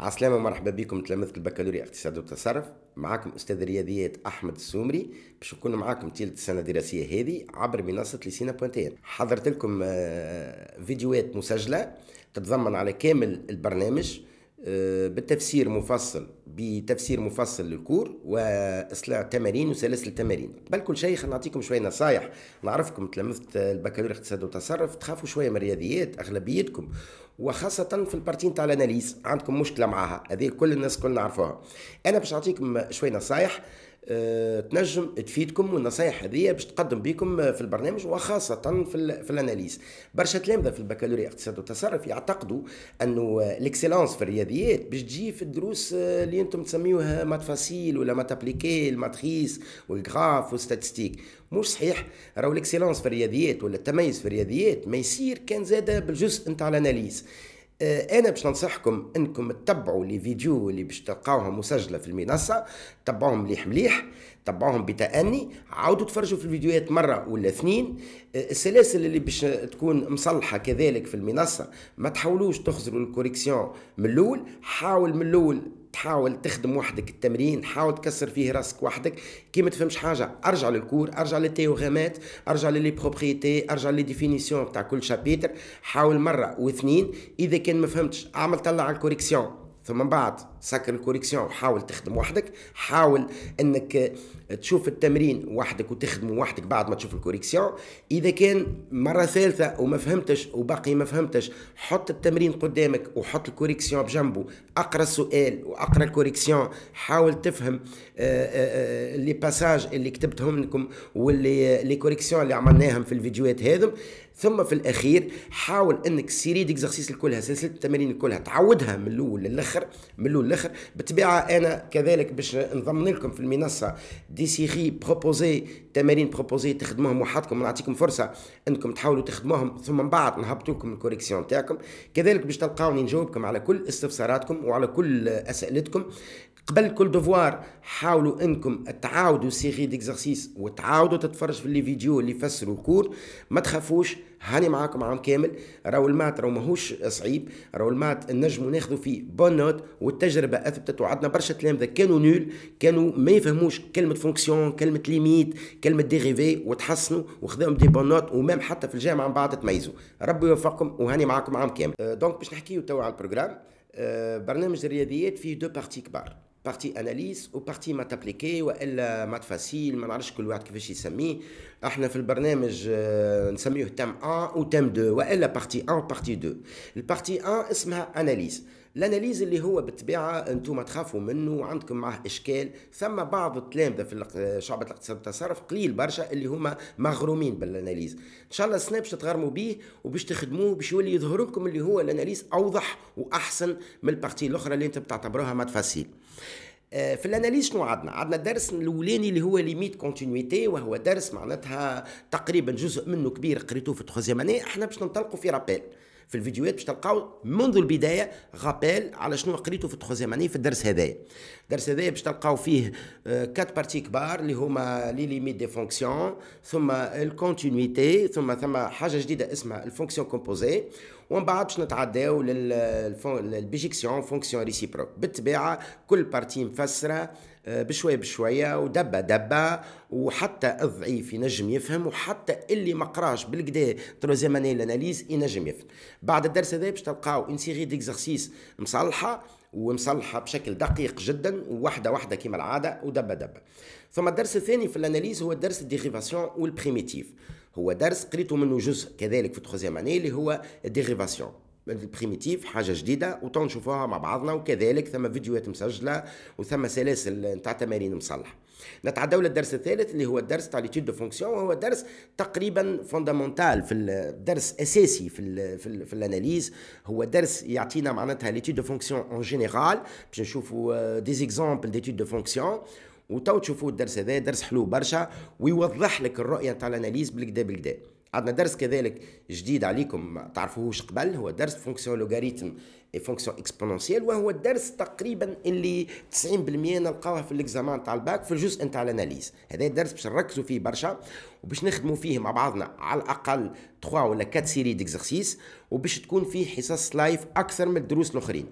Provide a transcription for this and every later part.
عسلامة مرحبا بكم تلامذة البكالوريا اقتصاد وتصرف معكم أستاذ الرياضيات أحمد السومري باش نكون معاكم طيلة السنة الدراسية هذه عبر منصة لسينا بوانتين حضرت لكم آه، فيديوهات مسجلة تتضمن على كامل البرنامج آه، بالتفسير مفصل بتفسير مفصل للكور وإصلاع تمارين وسلاسل تمارين بل كل شيء خلينا نعطيكم شويه نصايح نعرفكم تلامذه البكالوريا اقتصاد وتصرف تخافوا شويه من الرياضيات اغلبيتكم وخاصة في البارتي نتاع الاناليز عندكم مشكلة معاها هذه كل الناس كلنا نعرفوها أنا باش نعطيكم شوية نصايح آه، تنجم تفيدكم والنصايح هذه باش تقدم بكم في البرنامج وخاصة في, في الاناليز برشا تلامذة في البكالوريا اقتصاد وتصرف يعتقدوا انه الاكسلانس في الرياضيات باش تجي في الدروس آه، اللي انتم تسميوها مات فاسيل ولا مات ابليكي الماتريس والجراف والستاتستيك مش صحيح راهو الاكسلانس في الرياضيات ولا التميز في الرياضيات ما يصير كان زاده بالجزء نتاع الاناليز آه، انا باش ننصحكم انكم تتبعوا لي فيديو اللي باش تلقاوهم مسجله في المنصه تبعوهم مليح مليح تبعوهم بتأني عاودوا تفرجوا في الفيديوهات مرة ولا اثنين آه، السلاسل اللي باش تكون مصلحة كذلك في المنصة ما تحاولوش تخزروا الكوريكسيون من الأول حاول من الأول تحاول تخدم وحدك التمرين حاول تكسر فيه راسك وحدك كي ما تفهمش حاجه ارجع للكور ارجع للتيوغامات ارجع للي بروبريتي ارجع للديفينيسيون تاع كل شابيتر حاول مره واثنين اذا كان ما فهمتش اعمل طلع الكوريكسيون ثم بعد سكر الكوريكسيون وحاول تخدم وحدك حاول انك تشوف التمرين وحدك وتخدمه وحدك بعد ما تشوف الكوريكسيون اذا كان مره ثالثه وما فهمتش وباقي ما فهمتش حط التمرين قدامك وحط الكوريكسيون بجنبه اقرا السؤال واقرا الكوريكسيون حاول تفهم لي آه، باساج آه، آه، اللي كتبتهم لكم واللي لي كوريكسيون اللي عملناهم في الفيديوهات هذم ثم في الاخير حاول انك سيري ديكزارسيس كلها سلسله التمارين كلها تعودها من الاول للاخر من الاول للاخر بالطبيعه انا كذلك باش نضمن لكم في المنصه دي سيري بروبوزي تمارين بروبوزي تخدموهم وحدكم نعطيكم فرصه انكم تحاولوا تخدموهم ثم من بعد نهبطوا لكم الكوريكسيون نتاعكم كذلك باش تلقاوني نجاوبكم على كل استفساراتكم وعلى كل اسئلتكم قبل كل دوفوار حاولوا انكم تعاودوا سيري ديكزارسيس وتعاودوا تتفرج في اللي فيديو اللي يفسروا الكور ما تخافوش هاني معاكم عام كامل راهو المات راهو ماهوش صعيب راهو المات نجموا ناخذوا فيه بون نوت والتجربه اثبتت وعندنا برشا تلامذه كانوا نول كانوا ما يفهموش كلمه فونكسيون كلمه ليميت كلمه ديريفي وتحسنوا وخذاهم دي بون نوت ومام حتى في الجامعه من بعد تميزوا ربي يوفقكم وهاني معاكم عام كامل دونك euh, باش نحكيو توا على البروجرام euh, برنامج الرياضيات فيه دو بارتي كبار بارتي اناليز وبارتي مات ابليكي والا مات فاسيل ما نعرفش كل واحد كيفاش يسميه احنا في البرنامج نسميه تام 1 وتام 2 والا بارتي 1 وبارتي 2 البارتي 1 اسمها اناليز الاناليز اللي هو بالطبيعه انتم تخافوا منه وعندكم معاه اشكال ثم بعض التلامذه في شعبه الاقتصاد والتصرف قليل برشا اللي هما مغرومين بالاناليز ان شاء الله السنه باش تغرموا به وباش تخدموه باش يولي يظهر لكم اللي هو الاناليز اوضح واحسن من البارتي الاخرى اللي انت بتعتبروها ما فاسيل آه، في الاناليز شنو عندنا عندنا الدرس الاولاني اللي هو ليميت كونتينيتي وهو درس معناتها تقريبا جزء منه كبير قريته في التخوزيام احنا باش ننطلقوا في رابيل في الفيديوهات باش تلقاو منذ البدايه غابيل على شنو قريته في التخوزيام في الدرس هذايا الدرس هذايا باش تلقاو فيه كات آه، بارتي كبار اللي هما لي ليميت دي فونكسيون ثم الكونتينيتي ثم ثم حاجه جديده اسمها الفونكسيون كومبوزي ومن بعد باش نتعداو للبيجيكسيون فونكسيون ريسيبروك بالطبيعه كل بارتي مفسره آه، بشويه بشويه ودبه دبه وحتى الضعيف ينجم يفهم وحتى اللي ما قراش بالكدا تروزيام اني ينجم يفهم بعد الدرس هذا باش تلقاو ان سيري ديكزارسيس مصلحه ومصلحه بشكل دقيق جدا وواحده وحده كما العاده ودب دب ثم الدرس الثاني في الاناليز هو درس الديغيفاسيون والبريميتيف هو درس قريته منه جزء كذلك في التخوزيام اني اللي هو الديغيفاسيون بريميتيف حاجه جديده وتو نشوفوها مع بعضنا وكذلك ثم فيديوهات مسجله وثم سلاسل نتاع تمارين مصلحه نتعداو للدرس الثالث اللي هو الدرس تاع ليتود دو فونكسيون وهو درس تقريبا فوندامونتال في الدرس اساسي في الـ في, الـ في الاناليز هو درس يعطينا معناتها ليتود دو فونكسيون اون جينيرال باش نشوفوا دي زيكزامبل ديتود دو فونكسيون وتو تشوفوا الدرس هذا درس حلو برشا ويوضح لك الرؤيه تاع الاناليز بالكدا بالكدا عندنا درس كذلك جديد عليكم ما تعرفوهوش قبل هو درس فونكسيون لوغاريتم اي فونكسيون اكسبونونسيال وهو الدرس تقريبا اللي 90% نلقاوه في الاكزامان تاع الباك في الجزء نتاع الاناليز هذا الدرس باش نركزوا فيه برشا وباش نخدموا فيه مع بعضنا على الاقل 3 ولا 4 سيري ديكزرسيس وباش تكون فيه حصص لايف اكثر من الدروس الاخرين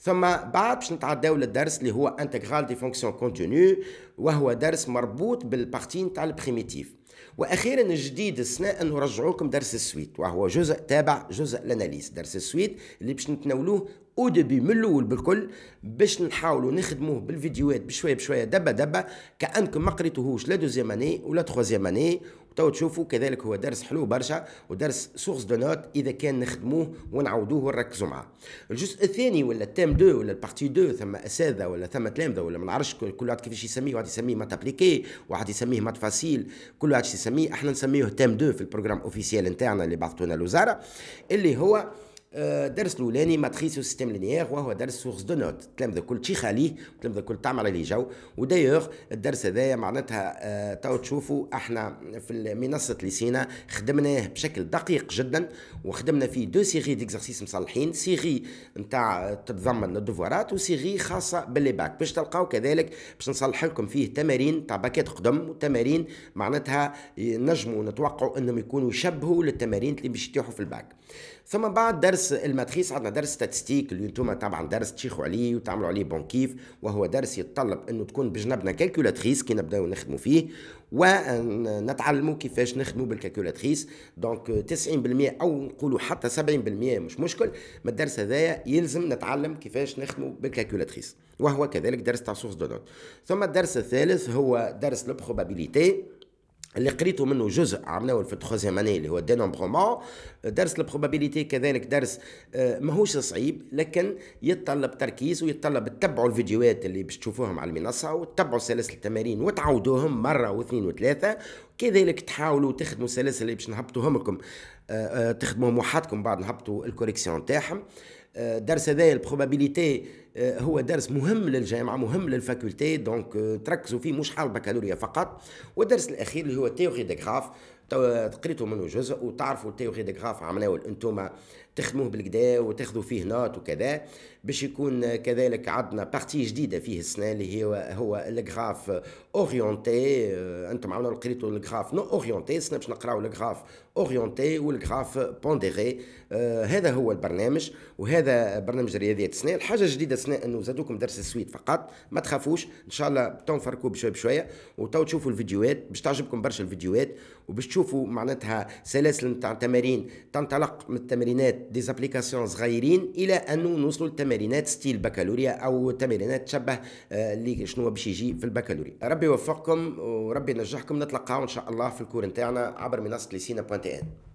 ثم بعد باش نتعداو للدرس اللي هو انتغرال دي فونكسيون كونتينيو وهو درس مربوط بالبارتي نتاع البريميتيف واخيرا الجديد السنه انه رجعوكم درس السويت وهو جزء تابع جزء الاناليز درس السويت اللي باش نتناولوه او ديبي من الاول بالكل باش نحاولوا نخدموه بالفيديوهات بشويه بشويه دبه دبه كانكم ما قريتوهوش لا دوزيام اني ولا تخوازيام اني تو تشوفوا كذلك هو درس حلو برشا ودرس سورس دو نوت اذا كان نخدموه ونعودوه ونركزوا معاه الجزء الثاني ولا التام دو ولا البارتي دو ثم اساتذه ولا ثم تلامذه ولا ما نعرفش كل واحد كيفاش يسميه واحد يسميه مات ابليكي واحد يسميه مات فاسيل كل واحد يسميه احنا نسميه تام دو في البروجرام اوفيسيال نتاعنا اللي بعثتونا الوزاره اللي هو الدرس آه، الاولاني ماتريس سيستم لينيير وهو درس سورس دو نوت تلمذ كل شيء خاليه تلمذ كل تعمل عليه جو ودايوغ الدرس هذايا معناتها آه، تو تشوفوا احنا في منصه ليسينا خدمناه بشكل دقيق جدا وخدمنا فيه دو سيغي ديكزارسيس مصلحين سيغي نتاع تتضمن الدفوارات وسيغي خاصه باللي باك باش تلقاو كذلك باش نصلح لكم فيه تمارين تاع باكات قدم وتمارين معناتها نجموا نتوقعوا انهم يكونوا يشبهوا للتمارين اللي باش في الباك ثم بعد درس درس الماتريس عندنا درس ستاتستيك اللي انتم طبعا درس تشيخوا عليه وتعملوا عليه بون كيف وهو درس يتطلب انه تكون بجنبنا كالكولاتريس كي نبداو نخدموا فيه ونتعلموا كيفاش نخدموا بالكالكولاتريس دونك 90% او نقولوا حتى 70% مش مشكل من الدرس هذايا يلزم نتعلم كيفاش نخدموا بالكالكولاتريس وهو كذلك درس تاع سورس دو نوت ثم الدرس الثالث هو درس البروبابيليتي اللي قريته منه جزء عملناه في التخوزيام اني اللي هو دينومبرومون درس البروبابيليتي كذلك درس آه، ماهوش صعيب لكن يتطلب تركيز ويتطلب تتبعوا الفيديوهات اللي باش تشوفوهم على المنصه وتتبعوا سلاسل التمارين وتعودوهم مره واثنين وثلاثه كذلك تحاولوا تخدموا سلاسل اللي باش نهبطوهم لكم آه، آه، تخدموا وحدكم بعد نهبطوا الكوريكسيون تاعهم الدرس آه، هذايا البروبابيليتي هو درس مهم للجامعه مهم للفاكولتي دونك تركزوا فيه مش حال بكالوريا فقط والدرس الاخير اللي هو تيوري دي غراف قريتوا منه جزء وتعرفوا تيوري دي غراف عملناه انتم تخدموه بالكدا وتاخذوا فيه نوت وكذا باش يكون كذلك عندنا بارتي جديده فيه السنه اللي هو هو الغراف اورينتي انتم عملوا قريتوا الغراف نو اورينتي السنه باش نقراو الغراف اورينتي والغراف بونديري آه هذا هو البرنامج وهذا برنامج رياضيات السنه الحاجه الجديده السنه انه زادوكم درس السويت فقط ما تخافوش ان شاء الله تنفركوا بشويه بشويه وتو تشوفوا الفيديوهات باش تعجبكم برشا الفيديوهات وباش تشوفوا معناتها سلاسل نتاع تمارين تنطلق من التمرينات دي زابليكاسيون صغيرين الى انه نوصلوا لتمارينات ستيل بكالوريا او تمارينات تشبه اللي شنو باش يجي في البكالوريا ربي يوفقكم وربي ينجحكم نتلقاو ان شاء الله في الكور نتاعنا عبر منصه لسينا market